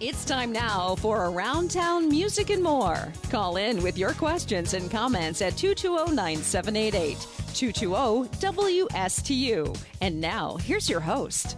It's time now for Around Town Music and More. Call in with your questions and comments at 220 9788 220 WSTU. And now, here's your host.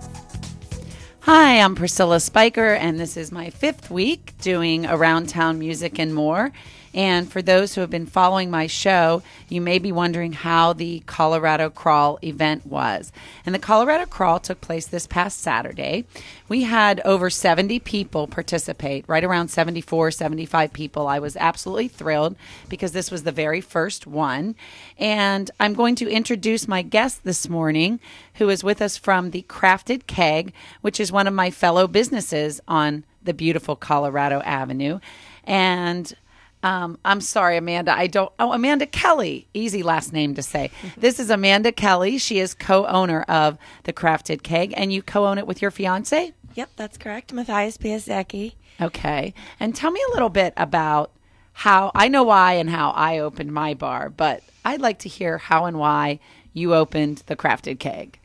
Hi, I'm Priscilla Spiker, and this is my fifth week doing Around Town Music and More. And for those who have been following my show, you may be wondering how the Colorado Crawl event was. And the Colorado Crawl took place this past Saturday. We had over 70 people participate, right around 74, 75 people. I was absolutely thrilled because this was the very first one. And I'm going to introduce my guest this morning, who is with us from the Crafted Keg, which is one of my fellow businesses on the beautiful Colorado Avenue. And um, I'm sorry, Amanda. I don't. Oh, Amanda Kelly. Easy last name to say. Mm-hmm. this is Amanda Kelly. She is co owner of The Crafted Keg, and you co own it with your fiance? Yep, that's correct. Matthias Piasecki. Okay. And tell me a little bit about how I know why and how I opened my bar, but I'd like to hear how and why you opened The Crafted Keg.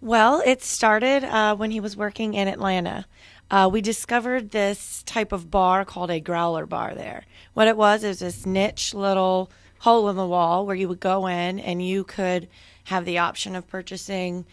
Well, it started uh, when he was working in Atlanta uh, we discovered this type of bar called a growler bar there. What it was is this niche little hole in the wall where you would go in and you could have the option of purchasing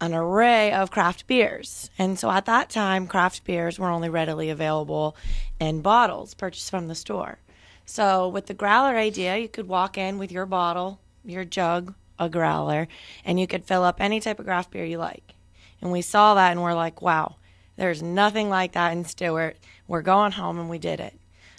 an array of craft beers. And so at that time, craft beers were only readily available in bottles purchased from the store. So with the growler idea, you could walk in with your bottle, your jug, a growler, and you could fill up any type of craft beer you like. And we saw that and we're like, wow, there's nothing like that in Stewart. We're going home, and we did it.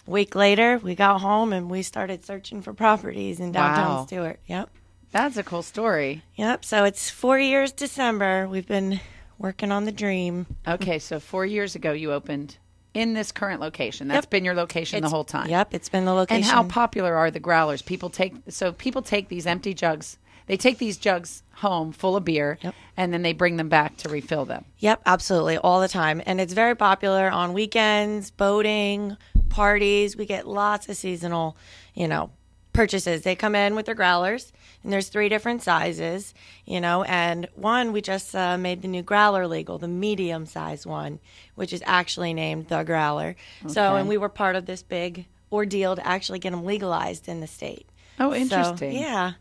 A week later, we got home and we started searching for properties in downtown wow. Stewart. Yep. That's a cool story. Yep. So it's four years December. We've been working on the dream. Okay. So four years ago, you opened in this current location. That's yep. been your location it's, the whole time. Yep. It's been the location. And how popular are the growlers? People take so people take these empty jugs they take these jugs home full of beer yep. and then they bring them back to refill them. Yep, absolutely, all the time. And it's very popular on weekends, boating, parties. We get lots of seasonal, you know, purchases. They come in with their growlers and there's three different sizes, you know, and one we just uh, made the new growler legal, the medium size one, which is actually named the growler. Okay. So, and we were part of this big ordeal to actually get them legalized in the state. Oh, interesting. So, yeah.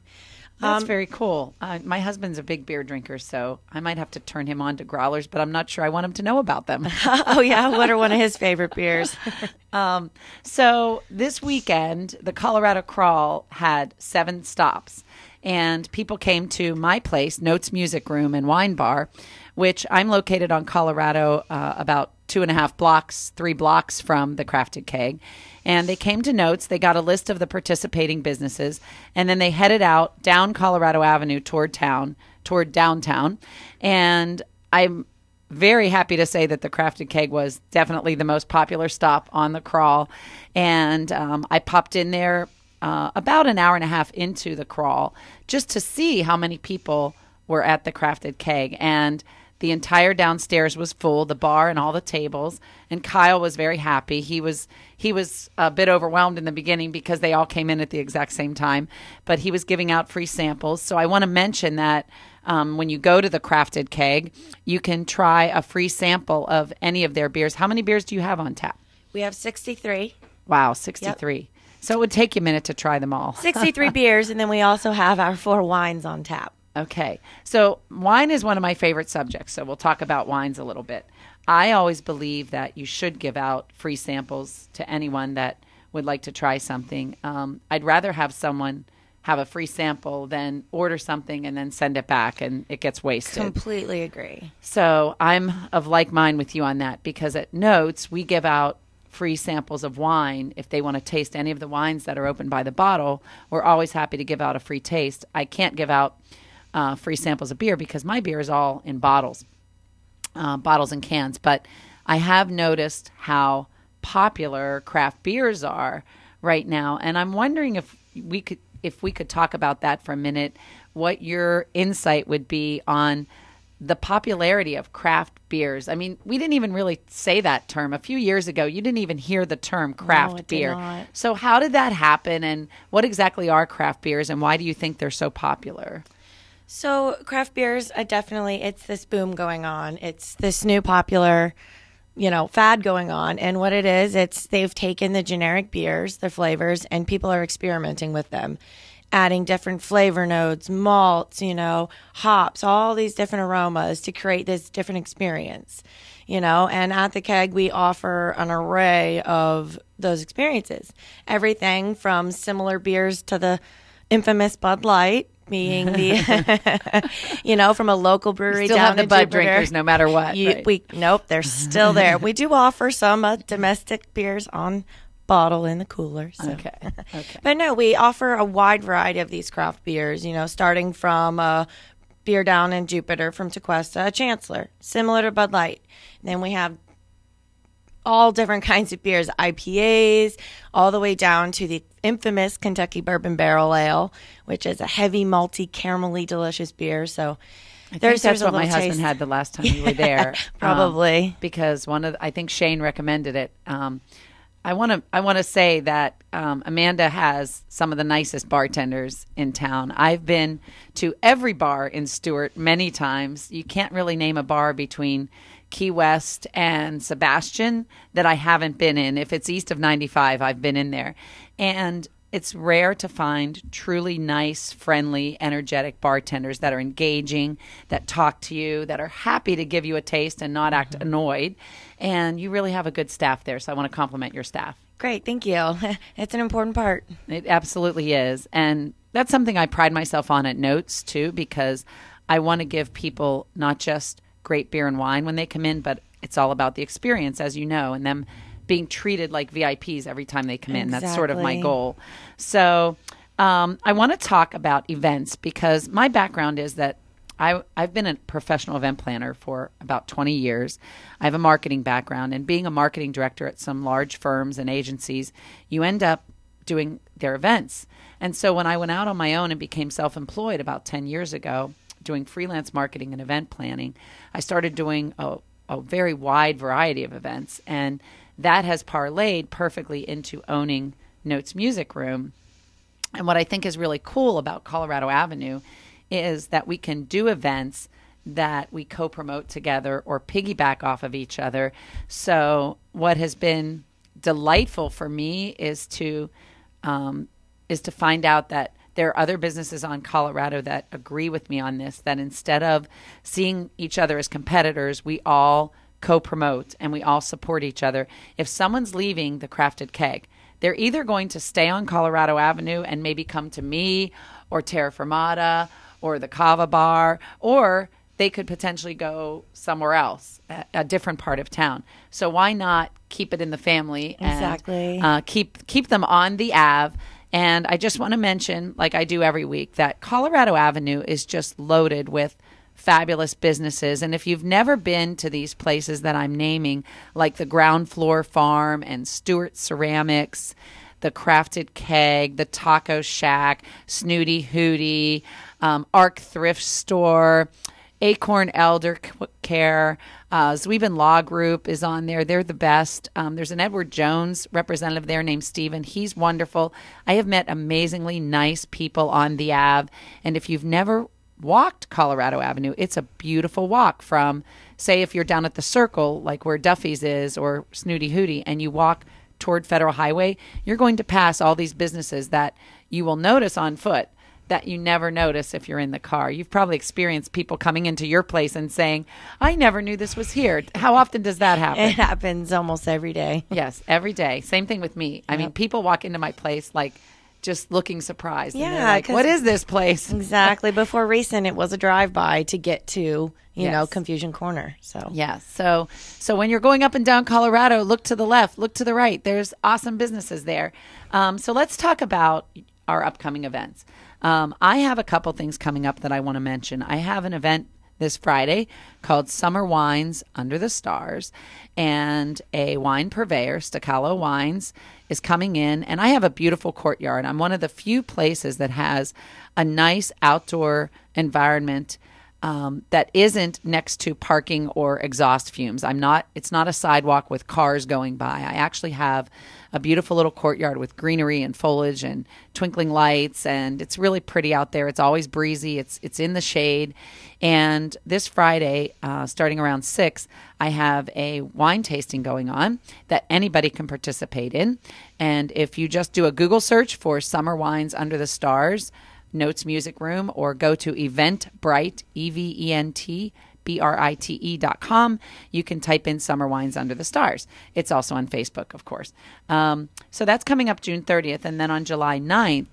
That's um, very cool. Uh, my husband's a big beer drinker, so I might have to turn him on to growlers, but I'm not sure I want him to know about them. oh, yeah. What are one of his favorite beers? um, so this weekend, the Colorado Crawl had seven stops, and people came to my place, Notes Music Room and Wine Bar, which I'm located on Colorado, uh, about two and a half blocks, three blocks from the Crafted Keg. And they came to notes. They got a list of the participating businesses, and then they headed out down Colorado Avenue toward town, toward downtown. And I'm very happy to say that the Crafted Keg was definitely the most popular stop on the crawl. And um, I popped in there uh, about an hour and a half into the crawl just to see how many people were at the Crafted Keg. And the entire downstairs was full, the bar and all the tables. And Kyle was very happy. He was he was a bit overwhelmed in the beginning because they all came in at the exact same time, but he was giving out free samples. So I want to mention that um, when you go to the Crafted Keg, you can try a free sample of any of their beers. How many beers do you have on tap? We have sixty three. Wow, sixty three. Yep. So it would take you a minute to try them all. 63 beers, and then we also have our four wines on tap. Okay. So, wine is one of my favorite subjects. So, we'll talk about wines a little bit. I always believe that you should give out free samples to anyone that would like to try something. Um, I'd rather have someone have a free sample than order something and then send it back and it gets wasted. Completely agree. So, I'm of like mind with you on that because at Notes, we give out free samples of wine if they want to taste any of the wines that are open by the bottle. We're always happy to give out a free taste. I can't give out uh, free samples of beer because my beer is all in bottles, uh, bottles and cans. But I have noticed how popular craft beers are right now, and I'm wondering if we could if we could talk about that for a minute. What your insight would be on the popularity of craft beers. I mean, we didn't even really say that term a few years ago. You didn't even hear the term craft no, beer. So, how did that happen and what exactly are craft beers and why do you think they're so popular? So craft beers, uh, definitely, it's this boom going on. It's this new popular, you know, fad going on. And what it is, it's they've taken the generic beers, the flavors, and people are experimenting with them, adding different flavor notes, malts, you know, hops, all these different aromas to create this different experience. You know, and at the keg we offer an array of those experiences, everything from similar beers to the infamous Bud Light being the, you know, from a local brewery still down have the bud Jupiter. drinkers, no matter what. You, right? We nope, they're still there. we do offer some uh, domestic beers on bottle in the cooler. So. Okay. okay. but no, we offer a wide variety of these craft beers. You know, starting from uh, beer down in Jupiter from Tequesta, a Chancellor, similar to Bud Light. And then we have all different kinds of beers, IPAs, all the way down to the infamous Kentucky Bourbon Barrel Ale, which is a heavy, malty, caramelly, delicious beer. So I there's, that's there's what my taste. husband had the last time you were there, um, probably um, because one of I think Shane recommended it. Um, I want to I want to say that um, Amanda has some of the nicest bartenders in town. I've been to every bar in Stewart many times. You can't really name a bar between Key West, and Sebastian that I haven't been in. If it's east of 95, I've been in there. And it's rare to find truly nice, friendly, energetic bartenders that are engaging, that talk to you, that are happy to give you a taste and not act mm-hmm. annoyed. And you really have a good staff there. So I want to compliment your staff. Great. Thank you. it's an important part. It absolutely is. And that's something I pride myself on at Notes too, because I want to give people not just great beer and wine when they come in, but it's all about the experience, as you know, and them being treated like VIPs every time they come in. That's sort of my goal. So um, I want to talk about events because my background is that I, I've been a professional event planner for about 20 years. I have a marketing background, and being a marketing director at some large firms and agencies, you end up doing their events. And so when I went out on my own and became self employed about 10 years ago, doing freelance marketing and event planning, I started doing a, a very wide variety of events. And that has parlayed perfectly into owning Notes Music Room. And what I think is really cool about Colorado Avenue is that we can do events that we co promote together or piggyback off of each other. So, what has been delightful for me is to um, is to find out that there are other businesses on Colorado that agree with me on this that instead of seeing each other as competitors, we all co promote and we all support each other. If someone's leaving the crafted keg, they're either going to stay on Colorado Avenue and maybe come to me or Terra Fermata or the Cava Bar, or they could potentially go somewhere else, a, different part of town. So why not keep it in the family? And, exactly. Uh, keep keep them on the Ave and I just want to mention, like I do every week, that Colorado Avenue is just loaded with fabulous businesses. And if you've never been to these places that I'm naming, like the Ground Floor Farm and Stewart Ceramics, the Crafted Keg, the Taco Shack, Snooty Hootie, um, Arc Thrift Store, Acorn Elder Care, uh, Zweven Law Group is on there. They're the best. Um, there's an Edward Jones representative there named Stephen. He's wonderful. I have met amazingly nice people on the Ave. And if you've never walked Colorado Avenue, it's a beautiful walk from, say, if you're down at the circle, like where Duffy's is or Snooty Hooty, and you walk toward Federal Highway, you're going to pass all these businesses that you will notice on foot that you never notice if you're in the car. You've probably experienced people coming into your place and saying, I never knew this was here. How often does that happen? It happens almost every day. yes, every day. Same thing with me. Yep. I mean, people walk into my place like, just looking surprised. Yeah, like, what is this place? Exactly. Before recent, it was a drive by to get to you yes. know Confusion Corner. So yeah. So so when you're going up and down Colorado, look to the left, look to the right. There's awesome businesses there. Um, so let's talk about our upcoming events. Um, I have a couple things coming up that I want to mention. I have an event this Friday called Summer Wines Under the Stars. And a wine purveyor, Staccato Wines, is coming in. And I have a beautiful courtyard. I'm one of the few places that has a nice outdoor environment. Um, that isn't next to parking or exhaust fumes. I'm not, it's not a sidewalk with cars going by. I actually have a beautiful little courtyard with greenery and foliage and twinkling lights and it's really pretty out there. It's always breezy. It's it's in the shade. And this Friday, uh, starting around six, I have a wine tasting going on that anybody can participate in. And if you just do a Google search for Summer Wines Under the Stars, Notes Music Room, or go to Eventbrite, E V E N T B R I T E dot com. You can type in Summer Wines Under the Stars. It's also on Facebook, of course. Um, so that's coming up June 30th. And then on July 9th,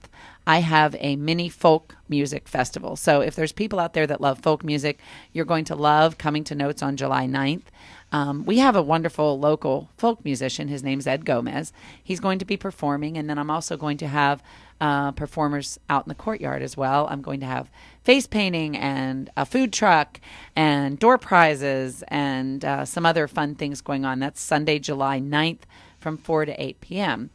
I have a mini folk music festival. So if there's people out there that love folk music, you're going to love coming to Notes on July 9th. Um, we have a wonderful local folk musician. His name's Ed Gomez. He's going to be performing, and then I'm also going to have uh, performers out in the courtyard as well. I'm going to have face painting and a food truck and door prizes and uh, some other fun things going on. That's Sunday, July 9th from 4 to 8 p.m.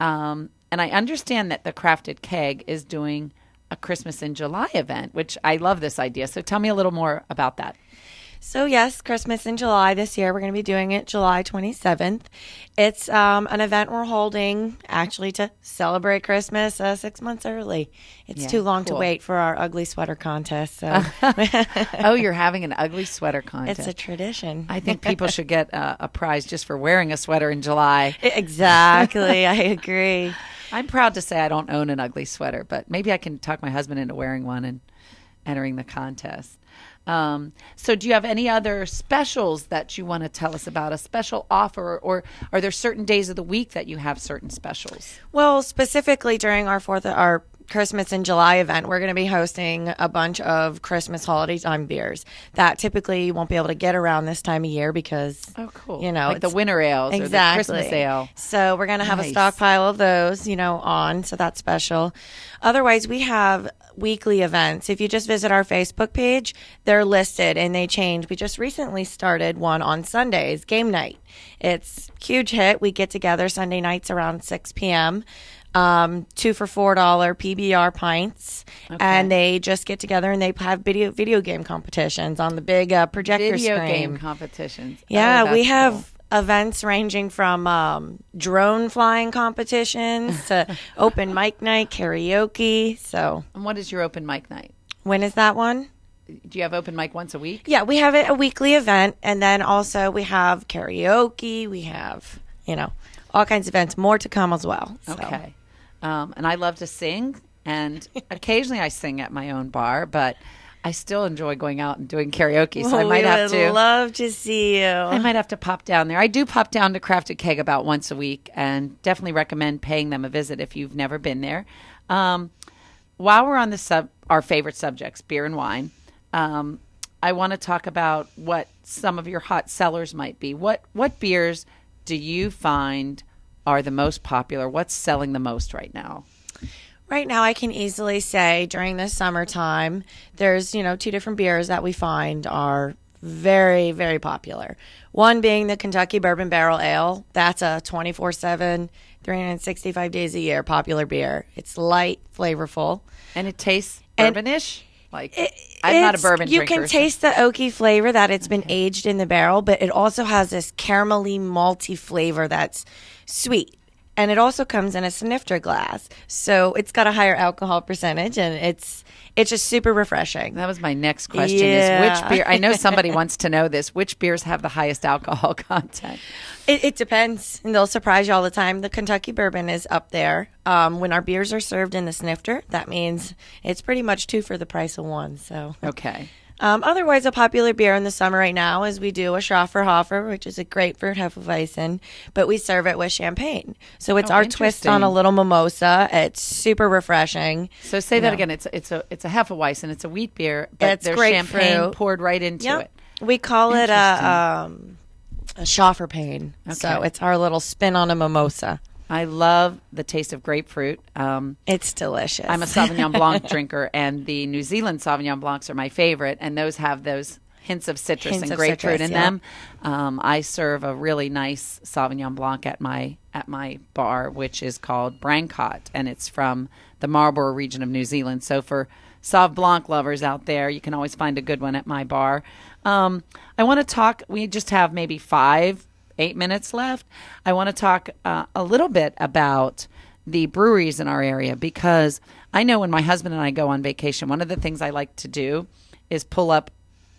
Um, and I understand that the Crafted Keg is doing a Christmas in July event, which I love this idea. So tell me a little more about that. So, yes, Christmas in July this year. We're going to be doing it July 27th. It's um, an event we're holding actually to celebrate Christmas uh, six months early. It's yeah, too long cool. to wait for our ugly sweater contest. So. oh, you're having an ugly sweater contest. It's a tradition. I think people should get uh, a prize just for wearing a sweater in July. Exactly. I agree. I'm proud to say I don't own an ugly sweater, but maybe I can talk my husband into wearing one and entering the contest. Um, so, do you have any other specials that you want to tell us about? A special offer, or are there certain days of the week that you have certain specials? Well, specifically during our fourth, our Christmas in July event, we're going to be hosting a bunch of Christmas holiday time beers that typically you won't be able to get around this time of year because oh cool, you know, like the winter ales exactly. Christmas ale. So we're going to have nice. a stockpile of those, you know, on so that's special. Otherwise, we have weekly events. If you just visit our Facebook page, they're listed and they change. We just recently started one on Sundays, game night. It's huge hit. We get together Sunday nights around 6 p.m um, two for four dollar PBR pints, okay. and they just get together and they have video video game competitions on the big uh, projector video screen. game competitions. Oh, yeah, oh, we have. Cool events ranging from um, drone flying competitions to open mic night, karaoke. So, and what is your open mic night? When is that one? Do you have open mic once a week? Yeah, we have it a weekly event, and then also we have karaoke. We have you know all kinds of events, more to come as well. So. Okay. Um, and I love to sing, and occasionally I sing at my own bar, but I still enjoy going out and doing karaoke. So well, I oh, might have to love to see you. I might have to pop down there. I do pop down to Crafted Keg about once a week, and definitely recommend paying them a visit if you've never been there. Um, while we're on the sub, our favorite subjects, beer and wine. Um, I want to talk about what some of your hot sellers might be. What what beers do you find are the most popular? What's selling the most right now? Right now, I can easily say during the summertime, there's, you know, two different beers that we find are very, very popular. One being the Kentucky Bourbon Barrel Ale. That's a 24 7, 365 days a year popular beer. It's light, flavorful. And it tastes bourbonish? Like it, I'm not a bourbon. You drinker, can taste so. the oaky flavor that it's been aged in the barrel, but it also has this caramelly malty flavor that's sweet and it also comes in a snifter glass so it's got a higher alcohol percentage and it's it's just super refreshing that was my next question yeah. is which beer i know somebody wants to know this which beers have the highest alcohol content it, it, depends and they'll surprise you all the time the kentucky bourbon is up there um, when our beers are served in the snifter that means it's pretty much two for the price of one so okay um, otherwise, a popular beer in the summer right now is we do a Schafferhofer, which is a grapefruit Hefeweizen, but we serve it with champagne. So it's oh, our twist on a little mimosa. It's super refreshing. So say that know. again. It's it's a it's a Hefeweizen. It's a wheat beer, but it's there's grapefruit. champagne poured right into yep. it. We call it a um, a Schafferpain. Okay. So it's our little spin on a mimosa. I love the taste of grapefruit. Um, it's delicious. I'm a Sauvignon Blanc drinker, and the New Zealand Sauvignon Blancs are my favorite, and those have those hints of citrus hints and of grapefruit citrus, in yeah. them. Um, I serve a really nice Sauvignon Blanc at my at my bar, which is called Brancott, and it's from the Marlborough region of New Zealand. So for Sauv Blanc lovers out there, you can always find a good one at my bar. Um, I want to talk. We just have maybe five eight minutes left, I want to talk uh, a little bit about the breweries in our area because I know when my husband and I go on vacation, one of the things I like to do is pull up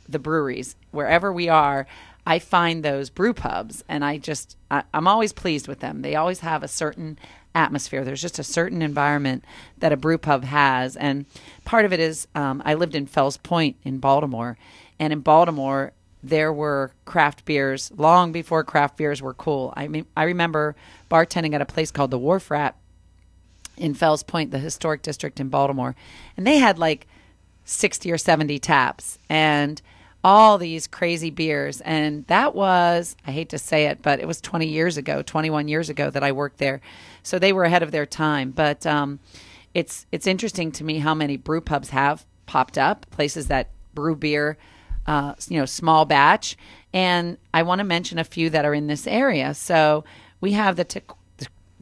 the breweries wherever we are. I find those brew pubs, and I just I, am always pleased with them. They always have a certain atmosphere. There's just a certain environment that a brew pub has, and part of it is um, I lived in Fells Point in Baltimore, and in Baltimore there were craft beers long before craft beers were cool. I mean, I remember bartending at a place called the Wharf Rat in Fells Point, the historic district in Baltimore, and they had like 60 or 70 taps and all these crazy beers. And that was, I hate to say it, but it was 20 years ago, 21 years ago that I worked there. So they were ahead of their time. But um, it's, it's interesting to me how many brew pubs have popped up, places that brew beer uh, you know, small batch. And I want to mention a few that are in this area. So we have the Te-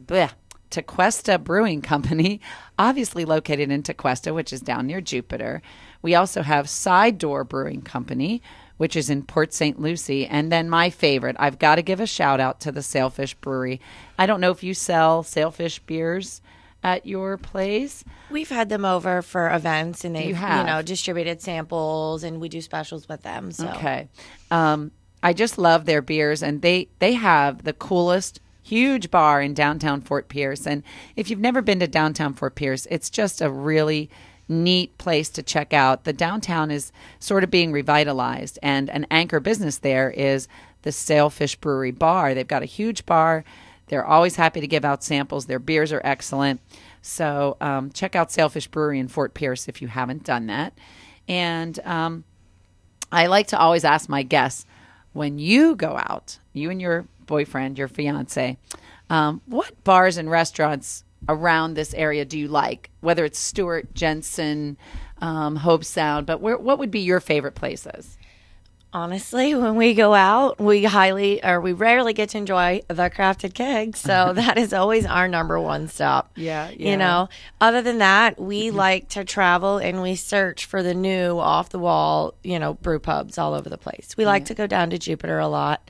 bleh, Tequesta Brewing Company, obviously located in Tequesta, which is down near Jupiter. We also have Side Door Brewing Company, which is in Port St. Lucie. And then my favorite, I've got to give a shout out to the Sailfish Brewery. I don't know if you sell Sailfish beers at your place? We've had them over for events and they've, you, you know, distributed samples and we do specials with them. So. Okay. Um, I just love their beers and they, they have the coolest huge bar in downtown Fort Pierce. And if you've never been to downtown Fort Pierce, it's just a really neat place to check out. The downtown is sort of being revitalized, and an anchor business there is the Sailfish Brewery Bar. They've got a huge bar they're always happy to give out samples. Their beers are excellent. So um, check out Sailfish Brewery in Fort Pierce if you haven't done that. And um, I like to always ask my guests when you go out, you and your boyfriend, your fiance, um, what bars and restaurants around this area do you like? Whether it's Stewart, Jensen, um, Hope Sound, but where, what would be your favorite places? honestly, when we go out, we highly or we rarely get to enjoy the crafted keg. So that is always our number one stop. Yeah, yeah. You know, other than that, we mm-hmm. like to travel and we search for the new off the wall, you know, brew pubs all over the place. We like yeah. to go down to Jupiter a lot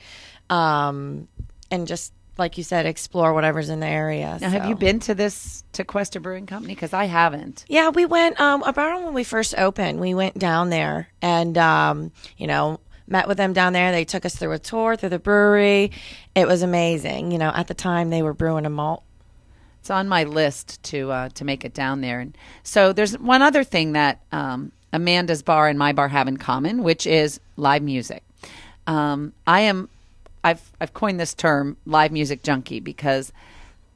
um, and just like you said, explore whatever's in the area. Now, so. have you been to this to Cuesta Brewing Company? Because I haven't. Yeah, we went um, about when we first opened. We went down there, and um, you know, met with them down there. They took us through a tour through the brewery. It was amazing. You know, at the time they were brewing a malt. It's on my list to uh, to make it down there. And so there's one other thing that um, Amanda's bar and my bar have in common, which is live music. Um, I am I've I've coined this term live music junkie because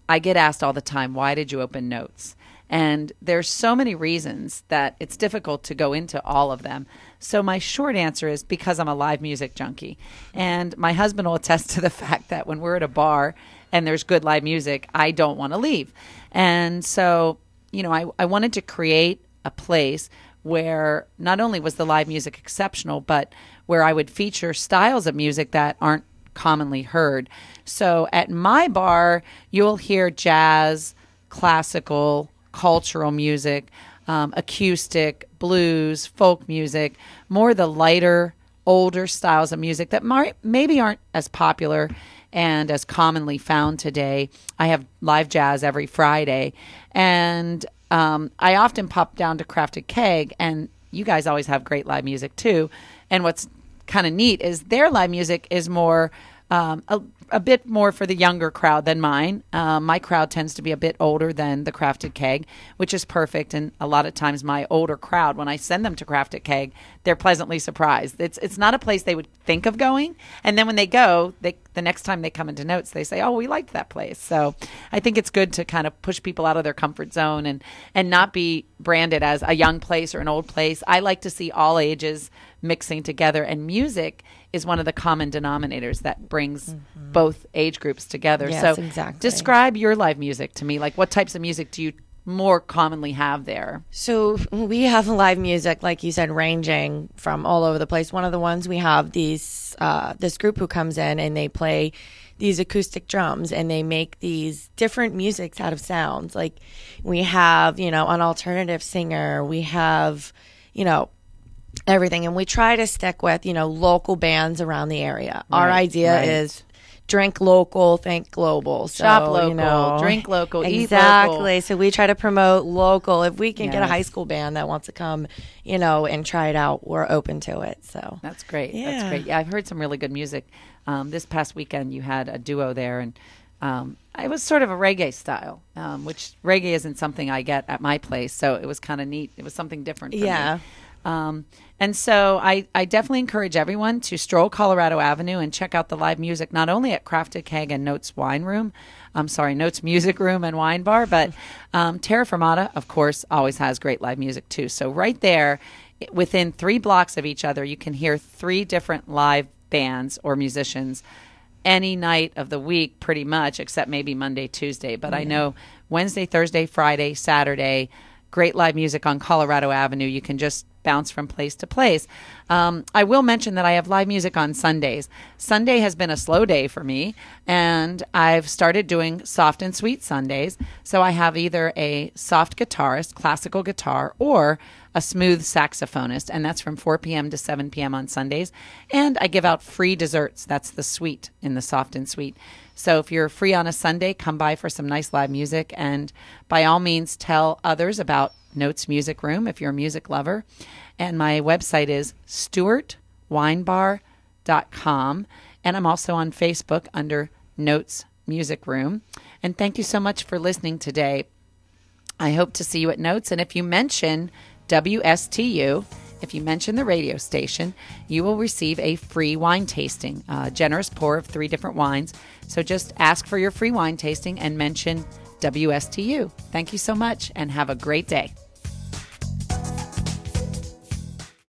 I get asked all the time, why did you open notes? And there's so many reasons that it's difficult to go into all of them. So my short answer is because I'm a live music junkie. And my husband will attest to the fact that when we're at a bar and there's good live music, I don't want to leave. And so, you know, I, I wanted to create a place where not only was the live music exceptional, but where I would feature styles of music that aren't commonly heard. So at my bar, you'll hear jazz, classical, cultural music um, acoustic, blues, folk music, more the lighter, older styles of music that maybe aren't as popular and as commonly found today. I have live jazz every Friday, and um, I often pop down to Crafted Keg, and you guys always have great live music too. And what's kind of neat is their live music is more um, a, a, bit more for the younger crowd than mine. Uh, my crowd tends to be a bit older than the Crafted Keg, which is perfect. And a lot of times, my older crowd, when I send them to Crafted Keg, they're pleasantly surprised. It's it's not a place they would think of going, and then when they go, they the next time they come into notes, they say, "Oh, we liked that place." So I think it's good to kind of push people out of their comfort zone and and not be branded as a young place or an old place. I like to see all ages mixing together, and music is one of the common denominators that brings mm-hmm. both age groups together. Yes, so exactly. describe your live music to me. Like what types of music do you more commonly have there? So we have live music, like you said, ranging from all over the place. One of the ones we have these uh, this group who comes in and they play these acoustic drums and they make these different musics out of sounds. Like we have, you know, an alternative singer. We have, you know, everything. And we try to stick with, you know, local bands around the area. Right, Our idea right. is drink local, think global. So, Shop local, you know, drink local, exactly. Local. So we try to promote local. If we can yes. get a high school band that wants to come, you know, and try it out, we're open to it. So that's great. Yeah. That's great. Yeah, I've heard some really good music. Um, this past weekend, you had a duo there, and um, it was sort of a reggae style, um, which reggae isn't something I get at my place. So it was kind of neat. It was something different. yeah. Me. Um, and so I, I definitely encourage everyone to stroll Colorado Avenue and check out the live music, not only at Crafted Keg and Notes Wine Room, I'm sorry, Notes Music Room and Wine Bar, but um, Terra Fermata, of course, always has great live music too. So right there, within three blocks of each other, you can hear three different live bands or musicians any night of the week, pretty much, except maybe Monday, Tuesday. But I know Wednesday, Thursday, Friday, Saturday, great live music on Colorado Avenue. You can just bounce from place to place. Um, I will mention that I have live music on Sundays. Sunday has been a slow day for me, and I've started doing soft and sweet Sundays. So I have either a soft guitarist, classical guitar, or a smooth saxophonist, and that's from 4 p.m. to 7 p.m. on Sundays. And I give out free desserts. That's the sweet in the soft and sweet. So if you're free on a Sunday, come by for some nice live music, and by all means, tell others about Notes Music Room if you're a music lover. And my website is stuartwinebar.com. And I'm also on Facebook under Notes Music Room. And thank you so much for listening today. I hope to see you at Notes. And if you mention WSTU, if you mention the radio station, you will receive a free wine tasting, a generous pour of three different wines. So just ask for your free wine tasting and mention WSTU. Thank you so much and have a great day.